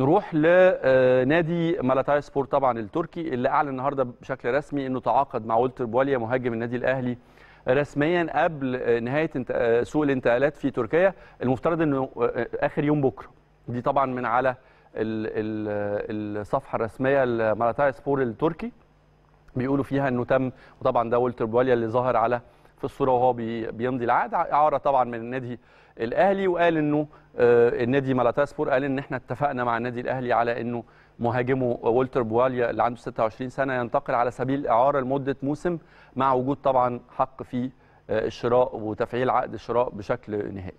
نروح لنادي آه، مالاتاي سبورت طبعا التركي اللي اعلن النهارده بشكل رسمي انه تعاقد مع ولتر بواليا مهاجم النادي الاهلي رسميا قبل آه، نهايه آه، سوق الانتقالات في تركيا المفترض انه اخر يوم بكره دي طبعا من على الصفحه الرسميه لمالاتاي سبور التركي بيقولوا فيها انه تم وطبعا ده ولتر بواليا اللي ظاهر على في الصوره وهو بيمضي العقد اعاره طبعا من النادي الاهلي وقال انه آه، النادي مالاتاسبور قال ان احنا اتفقنا مع النادي الاهلي على انه مهاجمه وولتر بواليا اللي عنده 26 سنه ينتقل على سبيل اعاره لمده موسم مع وجود طبعا حق في آه، الشراء وتفعيل عقد الشراء بشكل نهائي.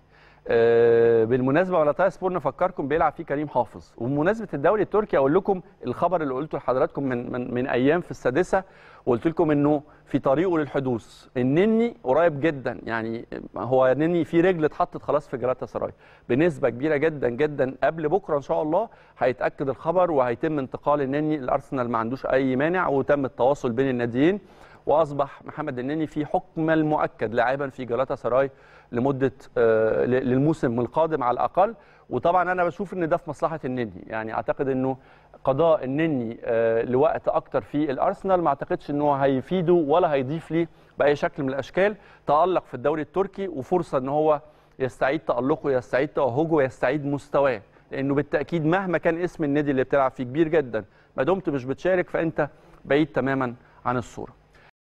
آه، بالمناسبه ولا طايا سبور نفكركم بيلعب فيه كريم حافظ وبمناسبه الدوري التركي اقول لكم الخبر اللي قلته لحضراتكم من من, من ايام في السادسه وقلت لكم انه في طريقه للحدوث النني قريب جدا يعني هو النني في رجل اتحطت خلاص في جراتا سراي بنسبه كبيره جدا جدا قبل بكره ان شاء الله هيتاكد الخبر وهيتم انتقال النني الارسنال ما عندوش اي مانع وتم التواصل بين الناديين واصبح محمد النني في حكم المؤكد لاعبا في جلاتا سراي لمده آه، للموسم القادم على الاقل وطبعا انا بشوف ان ده في مصلحه النني يعني اعتقد انه قضاء النني آه، لوقت اكتر في الارسنال ما اعتقدش انه هيفيده ولا هيضيف ليه باي شكل من الاشكال تالق في الدوري التركي وفرصه ان هو يستعيد تالقه يستعيد توهجه يستعيد مستواه لانه بالتاكيد مهما كان اسم النادي اللي بتلعب فيه كبير جدا ما دمت مش بتشارك فانت بعيد تماما عن الصوره